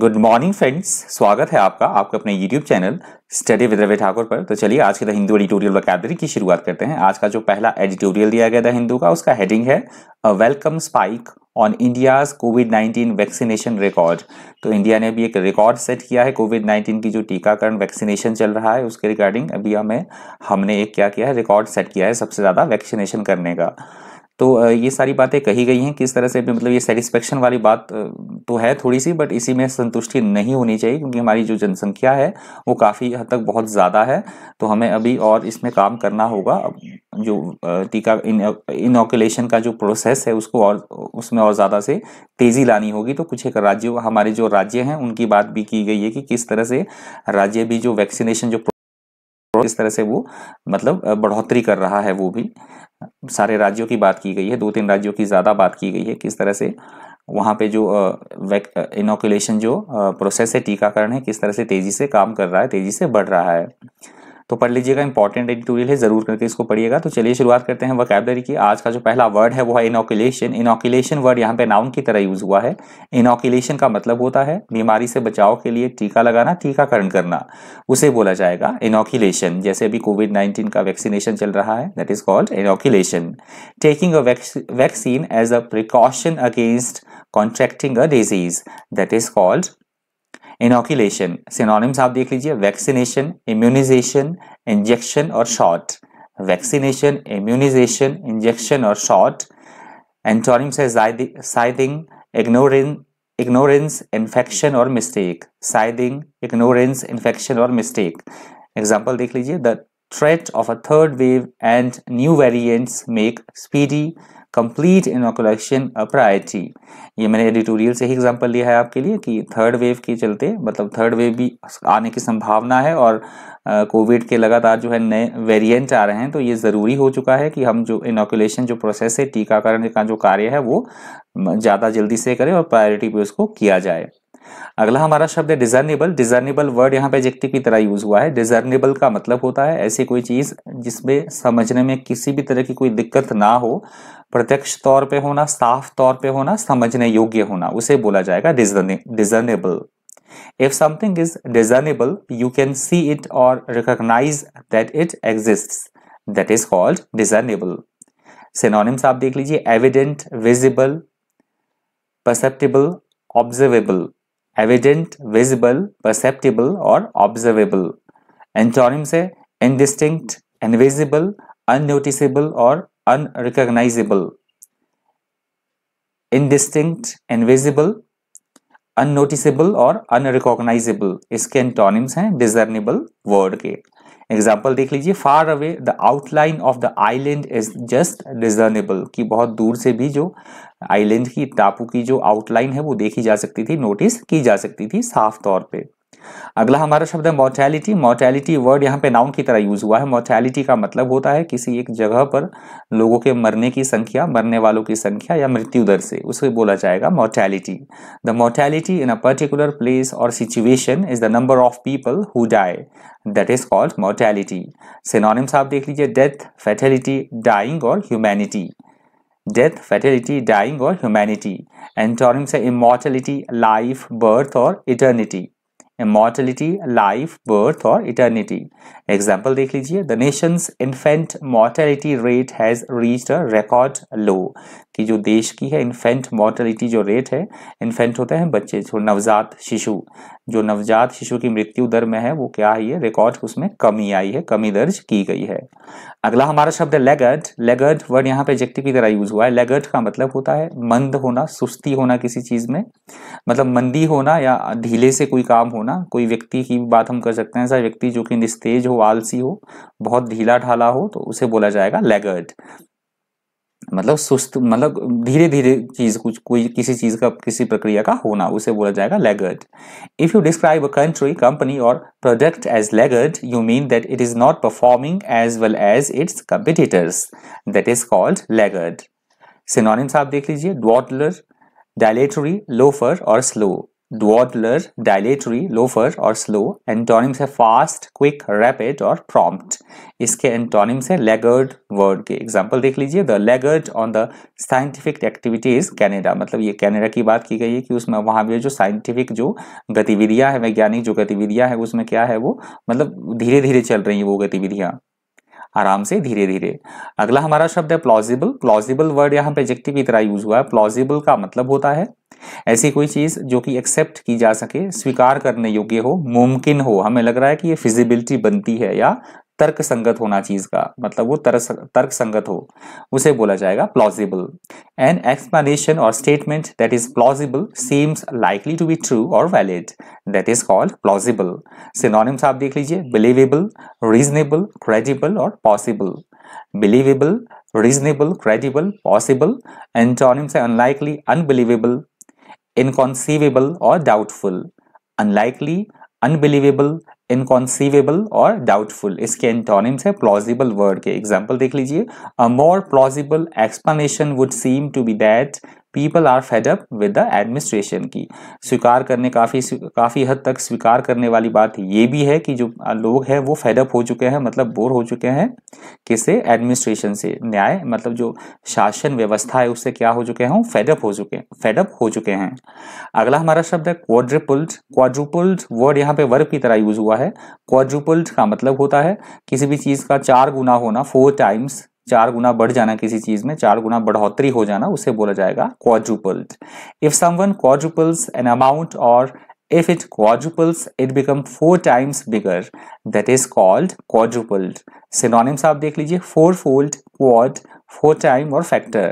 Good morning friends स्वागत है आपका आपके अपने YouTube channel study with Ravi Thakur पर तो चलिए आज के द हिंदू एडिटोरियल वकादरी की शुरुआत करते हैं आज का जो पहला एडिटोरियल दिया गया था हिंदू का उसका हेडिंग है a welcome spike on India's covid 19 vaccination record तो इंडिया ने अभी एक रिकॉर्ड सेट किया है कोविड 19 की जो टीकाकरण वैक्सीनेशन चल रहा है उसके रिगार्डिंग अभी हमें हमने एक क्या किया है रिकॉर्ड सेट किया है सबसे ज़्यादा वैक्सीनेशन करने का तो ये सारी बातें कही गई हैं किस तरह से मतलब ये सेटिस्फेक्शन वाली बात तो है थोड़ी सी बट इसी में संतुष्टि नहीं होनी चाहिए क्योंकि हमारी जो जनसंख्या है वो काफ़ी हद तक बहुत ज़्यादा है तो हमें अभी और इसमें काम करना होगा जो टीका इनोकुलेशन का जो प्रोसेस है उसको और उसमें और ज़्यादा से तेज़ी लानी होगी तो कुछ एक राज्य हमारे जो राज्य हैं उनकी बात भी की गई है कि किस तरह से राज्य भी जो वैक्सीनेशन जो इस तरह से वो मतलब बढ़ोतरी कर रहा है वो भी सारे राज्यों की बात की गई है दो तीन राज्यों की ज़्यादा बात की गई है किस तरह से वहाँ पे जो इनोकुलेशन जो प्रोसेस है टीकाकरण है किस तरह से तेज़ी से काम कर रहा है तेज़ी से बढ़ रहा है तो पढ़ लीजिएगा इंपॉर्टेंट एडिटोरियल है ज़रूर करके इसको पढ़िएगा तो चलिए शुरुआत करते हैं वकैबलरी की आज का जो पहला वर्ड है वो है इनोकुलेशन इनोकुलेशन वर्ड यहाँ पे नाउन की तरह यूज़ हुआ है इनोकुलेशन का मतलब होता है बीमारी से बचाव के लिए टीका लगाना टीकाकरण करना उसे बोला जाएगा इनोकुलेशन जैसे अभी कोविड नाइन्टीन का वैक्सीनेशन चल रहा है that is called inoculation taking a vaccine as a precaution against contracting a disease that is called inoculation synonyms आप देख लीजिए वैक्सीनेशन इम्यूनिजेशन इंजेक्शन और शॉट वैक्सीनेशन इम्यूनिजेशन इंजेक्शन और शॉट एंटोनिम्स है साइदिंग इग्नोरेंस इन्फेक्शन और mistake siding ignorance infection और mistake example देख लीजिए the threat of a third wave and new variants make speedy complete inoculation a priority ये मैंने editorial से ही example लिया है आपके लिए कि थर्ड वेव के चलते मतलब थर्ड वेव भी आने की संभावना है और कोविड के लगातार जो है नए वेरिएंट आ रहे हैं तो ये ज़रूरी हो चुका है कि हम जो इनोकुलेशन जो प्रोसेस है टीकाकरण का जो कार्य है वो ज़्यादा जल्दी से करें और प्रायोरिटी पर उसको किया जाए अगला हमारा शब्द है डिजर्नेबल डिजर्नेबल वर्ड यहाँ पे एजेक्टिव की तरह यूज हुआ है डिजर्नेबल का मतलब होता है ऐसी कोई चीज जिसमें समझने में किसी भी तरह की कोई दिक्कत ना हो प्रत्यक्ष तौर पे होना साफ तौर पे होना समझने योग्य होना उसे बोला जाएगा discernible if something is discernible you can see it और recognize that it exist that is called discernible synonyms आप देख लीजिए evident visible perceptible observable evident visible perceptible और ऑब्जर्वेबल एंटोनिम्स है इनडिस्टिंक्ट इनविजिबल अनोटिसेबल और अनरिकग्नाइजेबल इनडिस्टिंक्ट इनविजिबल अनोटिसेबल और unrecognisable इसके antonyms हैं डिजर्नेबल वर्ड के एग्जाम्पल देख लीजिए far away the outline of the island is just discernible कि बहुत दूर से भी जो आईलैंड की टापू की जो आउटलाइन है वो देखी जा सकती थी नोटिस की जा सकती थी साफ तौर पर अगला हमारा शब्द है मोर्टैलिटी मोर्टैलिटी वर्ड यहाँ पे नाउन की तरह यूज हुआ है मोर्टैलिटी का मतलब होता है किसी एक जगह पर लोगों के मरने की संख्या मरने वालों की संख्या या मृत्यु दर से उसे बोला जाएगा mortality the mortality in a particular place और situation is the number of people who die that is called mortality synonyms आप देख लीजिए डेथ फैटेलिटी डाइंग और ह्यूमैनिटी डेथ फैटेलिटी डाइंग और ह्यूमैनिटी एंटोनिम्स है इमोर्टेलिटी लाइफ बर्थ और eternity mortality life birth और eternity example देख लीजिए the nation's infant mortality rate has reach a record low कि जो देश की है इन्फेंट मॉर्टेलिटी जो रेट है इन्फेंट होते हैं बच्चे जो नवजात शिशु जो नवजात शिशु की मृत्यु दर में है वो क्या है ये रिकॉर्ड उसमें कमी आई है कमी दर्ज की गई है अगला हमारा शब्द है लेगर्ड लेगर्ट वर्ड यहाँ पे एजेक्टिव की तरह यूज हुआ है लेगर्ड का मतलब होता है मंद होना सुस्ती होना किसी चीज़ में मतलब मंदी होना या ढीले से कोई काम होना होना कोई व्यक्ति की बात हम कर सकते हैं ऐसा व्यक्ति जो कि निस्तेज हो आलसी हो बहुत ढीला ढाला हो तो उसे बोला जाएगा लेगर्ड मतलब सुस्त मतलब धीरे धीरे चीज कुछ कोई किसी चीज का किसी प्रक्रिया का होना उसे बोला जाएगा laggard if you describe a country company और product as laggard you mean that it is not performing as well as its competitors that is called laggard synonyms आप देख लीजिए डॉटलर डायलेटरी लोफर और स्लो dawdler, डायलेटरी लोफर और slow antonyms है fast quick rapid और prompt इसके antonyms है laggard word के एग्जाम्पल देख लीजिए the laggard on the scientific activities Canada मतलब ये कैनेडा की बात की गई है कि उसमें वहाँ पर जो साइंटिफिक जो गतिविधियाँ हैं वैज्ञानिक जो गतिविधियाँ हैं उसमें क्या है वो मतलब धीरे धीरे चल रही हैं वो गतिविधियाँ आराम से धीरे धीरे अगला हमारा शब्द है प्लॉजिबल प्लॉजिबल वर्ड यहाँ पे एजेक्टिव की तरह यूज हुआ है प्लॉजिबल का मतलब होता है ऐसी कोई चीज़ जो कि एक्सेप्ट की जा सके स्वीकार करने योग्य हो मुमकिन हो हमें लग रहा है कि ये फिजिबिलिटी बनती है या तर्क संगत होना चीज का मतलब वो तर्क तर्क संगत हो उसे बोला जाएगा प्लॉजिबल एन एक्सप्लेनेशन और statement that is plausible seems likely to be true और valid that is called plausible synonyms आप देख लीजिए बिलीवेबल रीजनेबल क्रेडिबल और possible believable reasonable credible possible antonyms है अनलाइकली अनबिलीवेबल इनकॉन्सीवेबल और डाउटफुल अनलाइकली अनबिलीवेबल इनकॉन्सीवेबल और doubtful इसके antonyms है प्लॉजिबल वर्ड के एग्जाम्पल देख लीजिए a more plausible explanation would seem to be that people are fed up with the administration की स्वीकार करने काफ़ी काफ़ी हद तक स्वीकार करने वाली बात ये भी है कि जो लोग हैं वो फेडअप हो चुके हैं मतलब बोर हो चुके हैं किसे एडमिनिस्ट्रेशन से न्याय मतलब जो शासन व्यवस्था है उससे क्या हो चुके हैं फेडअप हो चुके हैं फेडअप हो चुके हैं अगला हमारा शब्द है क्वाड्रिपल्ड क्वाड्रुपल्ड वर्ड यहाँ पे वर्ब की तरह यूज हुआ है क्वाड्रुपल्ड का मतलब होता है किसी भी चीज़ का चार गुना होना फोर टाइम्स चार गुना बढ़ जाना किसी चीज में चार गुना बढ़ोतरी हो जाना उसे बोला जाएगा quadrupled if someone quadruples an amount और If it quadruples, it become four times bigger. That is called quadrupled. Synonyms aap dekh lijiye four fold, quad, four time or factor.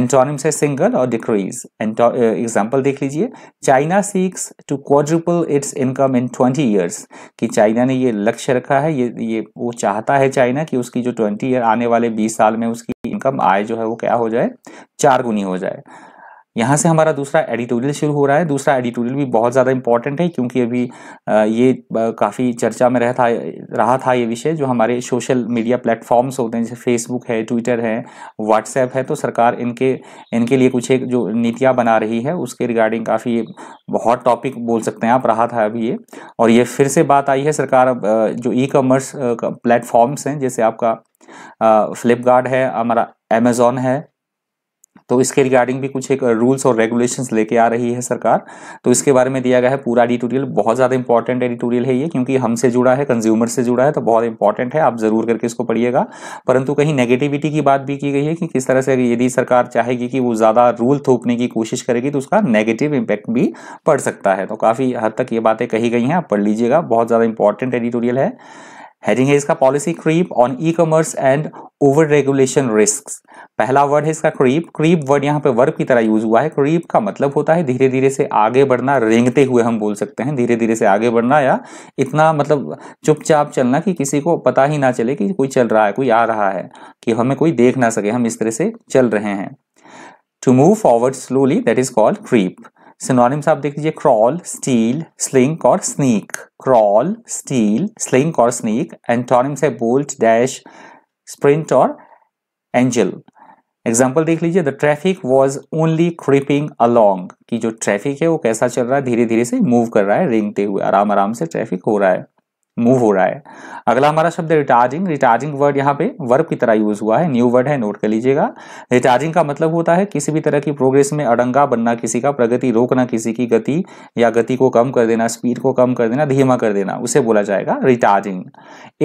Antonyms है single or decrease. and uh, example dekh lijiye China seeks to quadruple its income in 20 years. ki china ne ye लक्ष्य rakha hai ye ye wo chahta hai china ki uski jo 20 year aane wale 20 saal mein uski income aaye jo hai wo kya ho jaye char guni ho jaye यहाँ से हमारा दूसरा editorial शुरू हो रहा है दूसरा एडिटोरियल भी बहुत ज़्यादा इंपॉर्टेंट है क्योंकि अभी ये काफ़ी चर्चा में रह था रहा था ये विषय जो हमारे सोशल मीडिया प्लेटफॉर्म्स होते हैं जैसे फेसबुक है ट्विटर है व्हाट्सएप है तो सरकार इनके इनके लिए कुछ एक जो नीतियाँ बना रही है उसके रिगार्डिंग काफ़ी हॉट टॉपिक बोल सकते हैं आप रहा था अभी ये और ये फिर से बात आई है सरकार जो ई कॉमर्स प्लेटफॉर्म्स हैं जैसे आपका फ्लिपकार्ट है हमारा अमेज़ोन है तो इसके रिगार्डिंग भी कुछ एक रूल्स uh, और रेगुलेशंस लेके आ रही है सरकार तो इसके बारे में दिया गया है पूरा एडिटोरियल बहुत ज़्यादा इंपॉर्टेंट एडिटोरियल है ये क्योंकि हमसे जुड़ा है कंज्यूमर से जुड़ा है तो बहुत इंपॉर्टेंट है आप ज़रूर करके इसको पढ़िएगा परंतु कहीं नेगेटिविटी की बात भी की गई है कि किस तरह से यदि सरकार चाहेगी कि वो ज़्यादा रूल थोपने की कोशिश करेगी तो उसका नेगेटिव इम्पैक्ट भी पड़ सकता है तो काफ़ी हद तक ये बातें कही गई हैं आप पढ़ लीजिएगा बहुत ज़्यादा इंपॉर्टेंट एडिटोरियल है हेडिंग है इसका policy creep on e commerce and over regulation risk पहला वर्ड है इसका क्रीप क्रीप वर्ड यहाँ पे वर्ब की तरह यूज हुआ है क्रीप का मतलब होता है धीरे धीरे से आगे बढ़ना रेंगते हुए हम बोल सकते हैं धीरे धीरे से आगे बढ़ना या इतना मतलब चुपचाप चलना कि किसी को पता ही ना चले कि कोई चल रहा है कोई आ रहा है कि हमें कोई देख ना सके हम इस तरह से चल रहे हैं to move forward slowly that is called creep synonyms आप देख लीजिए क्रॉल स्टील स्लिंक और स्नीक क्रॉल स्टील स्लिंक और स्नीक एंटोनिम्स है बोल्ट डैश स्प्रिंट और एंजल एग्जाम्पल देख लीजिए the traffic was only creeping along की जो ट्रैफिक है वो कैसा चल रहा है धीरे धीरे से मूव कर रहा है रेंगते हुए आराम आराम से ट्रैफिक हो रहा है मूव हो रहा है अगला हमारा शब्द है रिटार्जिंग रिटार्जिंग वर्ड यहाँ पे वर्ब की तरह यूज हुआ है न्यू वर्ड है नोट कर लीजिएगा रिटार्जिंग का मतलब होता है किसी भी तरह की प्रोग्रेस में अड़ंगा बनना किसी का प्रगति रोकना किसी की गति या गति को कम कर देना स्पीड को कम कर देना धीमा कर देना उसे बोला जाएगा retarding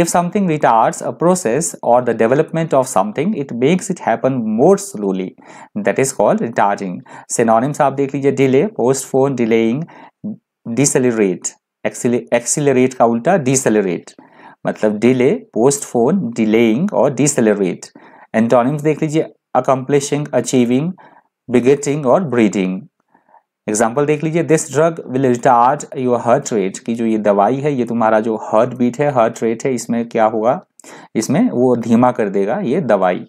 if something retards a process और the development of something it makes it happen more slowly that is called retarding synonyms आप देख लीजिए delay postpone delaying decelerate accelerate का उल्टा डिसलरेट मतलब डिले पोस्ट फोन डिलेइंग और decelerate antonyms देख लीजिए अकम्पलिशिंग अचीविंग बिगेटिंग और ब्रीडिंग एग्जाम्पल देख लीजिए this drug will retard your heart rate की जो ये दवाई है ये तुम्हारा जो हार्ट बीट है हार्ट रेट है इसमें क्या होगा इसमें वो धीमा कर देगा ये दवाई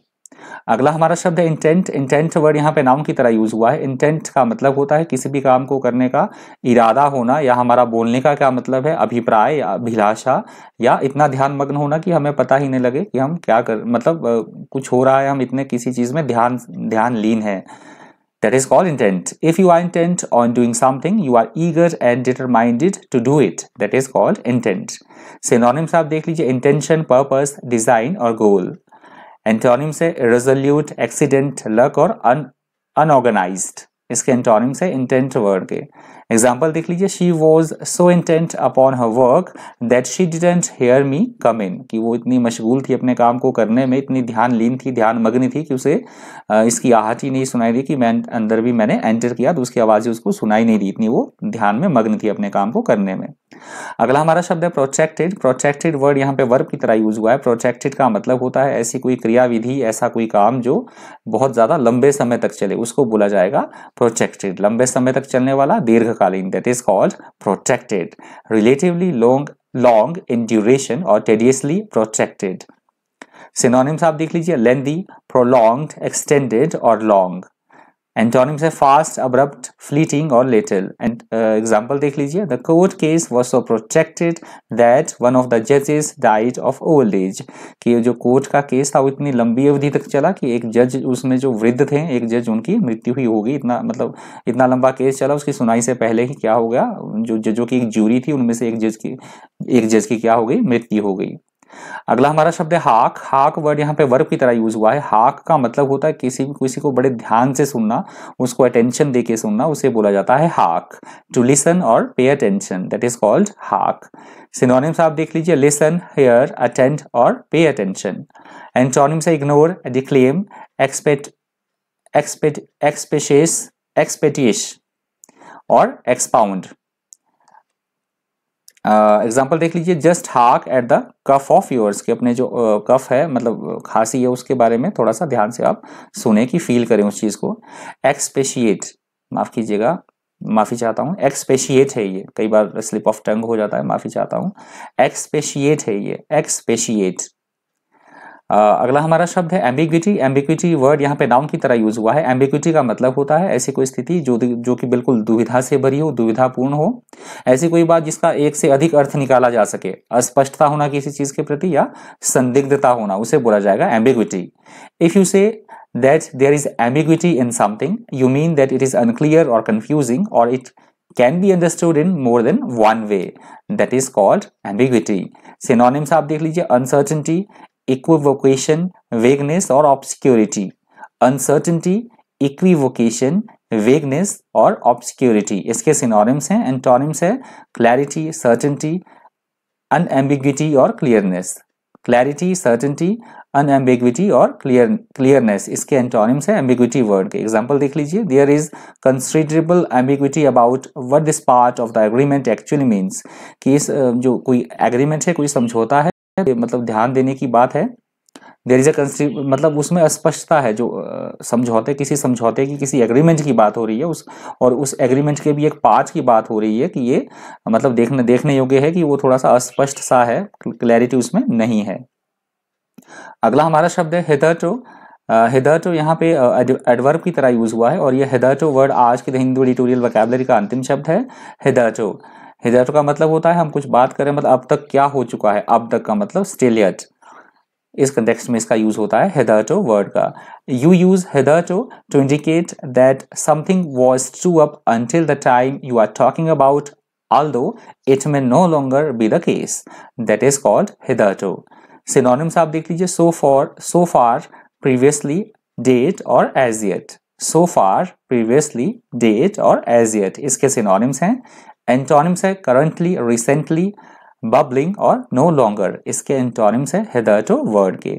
अगला हमारा शब्द है इंटेंट इंटेंट वर्ड यहाँ पे नाउन की तरह यूज हुआ है इंटेंट का मतलब होता है किसी भी काम को करने का इरादा होना या हमारा बोलने का क्या मतलब है अभिप्राय या अभिलाषा या इतना ध्यान मग्न होना कि हमें पता ही नहीं लगे कि हम क्या कर मतलब कुछ हो रहा है हम इतने किसी चीज़ में ध्यान ध्यान लीन है is is intent if you are intent on on doing you are eager and and determined to do it that is called intent synonyms आप देख लीजिए इंटेंशन पर्पस डिजाइन और गोल एंटोनिम्स है रेजोल्यूट एक्सीडेंट लक और unorganised इसके antonyms है intent word के example देख लीजिए she was so intent upon her work that she didn't hear me come in कि वो इतनी मशगूल थी अपने काम को करने में इतनी ध्यान लीन थी ध्यान मग्न थी कि उसे इसकी आहट ही नहीं सुनाई दी कि मैं अंदर भी मैंने एंटर किया तो उसकी आवाज़ उसको सुनाई नहीं दी इतनी वो ध्यान में मग्न थी अपने काम को करने में अगला हमारा शब्द है प्रोटेक्टेड प्रोटेक्टेड वर्ड यहाँ पे वर्ब की तरह यूज हुआ है प्रोटेक्टेड का मतलब होता है ऐसी कोई क्रियाविधि ऐसा कोई काम जो बहुत ज़्यादा लंबे समय तक चले उसको बोला जाएगा प्रोटेक्टेड लंबे समय तक चलने वाला दीर्घ that is called protracted, relatively long, long in duration or tediously protracted. Synonyms आप देख लीजिए lengthy, prolonged, extended or long. Antonyms है फास्ट अब्रप्ट फ्लीटिंग और लेटल एंड एग्जाम्पल देख लीजिए the court case was so protracted that one of the जजेस died of old age कि जो कोर्ट का केस था वो इतनी लंबी अवधि तक चला कि एक जज उसमें जो वृद्ध थे एक जज उनकी मृत्यु हुई होगी इतना मतलब इतना लंबा केस चला उसकी सुनाई से पहले ही क्या हो गया जो जजों की एक ज्यूरी थी उनमें से एक जज की एक जज की क्या हो गई मृत्यु हो गई अगला हमारा शब्द है हाक हाक वर्ड यहाँ पे वर्ब की तरह यूज हुआ है हाक का मतलब होता है किसी भी किसी को बड़े ध्यान से सुनना उसको अटेंशन देके सुनना उसे बोला जाता है हाक टू लिसन और pay attention that is called hark synonyms आप देख लीजिए लिसन हेयर अटेंड और पे अटेंशन एंटोनिम्स है ignore disclaim expect expat expatiates expatiate और एक्सपाउंड एग्जाम्पल uh, देख लीजिए just hark at the cough of yours के अपने जो कफ uh, है मतलब खांसी है उसके बारे में थोड़ा सा ध्यान से आप सुने कि फील करें उस चीज़ को एक्सपेशिएट माफ़ कीजिएगा माफ़ी चाहता हूँ एक्सपेशिएट है ये कई बार स्लिप ऑफ टंग हो जाता है माफ़ी चाहता हूँ एक्सपेशिएट है ये एक्सपेशिएट अगला हमारा शब्द है एम्बिग्विटी एम्बिक्विटी वर्ड यहाँ पे नाउन की तरह यूज हुआ है एम्बिक्विटी का मतलब होता है ऐसी कोई स्थिति जो जो कि बिल्कुल दुविधा से भरी हो दुविधापूर्ण हो ऐसी कोई बात जिसका एक से अधिक अर्थ निकाला जा सके अस्पष्टता होना किसी चीज के प्रति या संदिग्धता होना उसे बोला जाएगा ambiguity if you say that there is ambiguity in something you mean that it is unclear और कंफ्यूजिंग और it can be understood in more than one way that is called ambiguity synonyms आप देख लीजिए uncertainty equivocation, vagueness or obscurity. Uncertainty, equivocation, vagueness और obscurity. इसके synonyms हैं antonyms है clarity, certainty, unambiguity और clearness. Clarity, certainty, unambiguity और clear, clearness. इसके antonyms है ambiguity word के. Example देख लीजिए There is considerable ambiguity about what this part of the agreement actually means. कि इस जो कोई agreement है कोई समझौता है मतलब ध्यान देने की बात है देर इज अ मतलब उसमें अस्पष्टता है जो समझौते किसी समझौते की किसी एग्रीमेंट की बात हो रही है उस और उस एग्रीमेंट के भी एक पार्ट की बात हो रही है कि ये मतलब देखने देखने योग्य है कि वो थोड़ा सा अस्पष्ट सा है क्लैरिटी उसमें नहीं है अगला हमारा शब्द है हिदर्टो हिदर्टो यहाँ पे एडवर्ब की तरह यूज हुआ है और ये हिदर्टो वर्ड आज के हिंदू एडिटोरियल वकैबलरी का अंतिम शब्द है हिदर्टो हिजर का मतलब होता है हम कुछ बात करें मतलब अब तक क्या हो चुका है अब तक का मतलब स्टेलियट इस कंटेक्स में इसका यूज होता है हिदरटो वर्ड का you use hitherto to indicate that something was true up until the time you are talking about although it may no longer be the case that is called hitherto synonyms आप देख लीजिए so for so far previously date और as yet so far previously date और as yet इसके synonyms हैं antonyms है currently recently bubbling और no longer इसके एंटोनिम्स है हिदरटो वर्ड के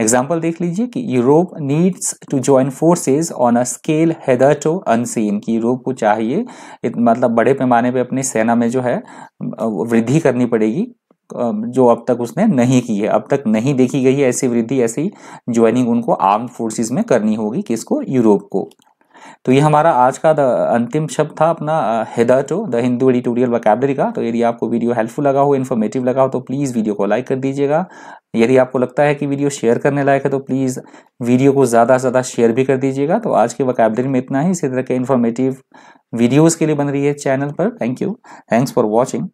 एग्जाम्पल देख लीजिए कि Europe needs to join forces on a scale hitherto unseen कि यूरोप को चाहिए मतलब बड़े पैमाने पर अपनी सेना में जो है वृद्धि करनी पड़ेगी जो अब तक उसने नहीं की है अब तक नहीं देखी गई है ऐसी वृद्धि ऐसी ज्वाइनिंग उनको आर्म फोर्सेज में करनी होगी किसको यूरोप को तो ये हमारा आज का uh, अंतिम शब्द था अपना हेदाटो द हिंदू एडिटोरियल वकैबलरी का तो यदि आपको वीडियो हेल्पफुल लगा हो इन्फॉर्मेटिव लगा हो तो प्लीज़ वीडियो को लाइक कर दीजिएगा यदि आपको लगता है कि वीडियो शेयर करने लायक है तो प्लीज़ वीडियो को ज़्यादा से ज़्यादा शेयर भी कर दीजिएगा तो आज के वकैबलरी में इतना ही इसी तरह के इन्फॉर्मेटिव वीडियोज़ के लिए बन रही है चैनल पर thank you thanks for watching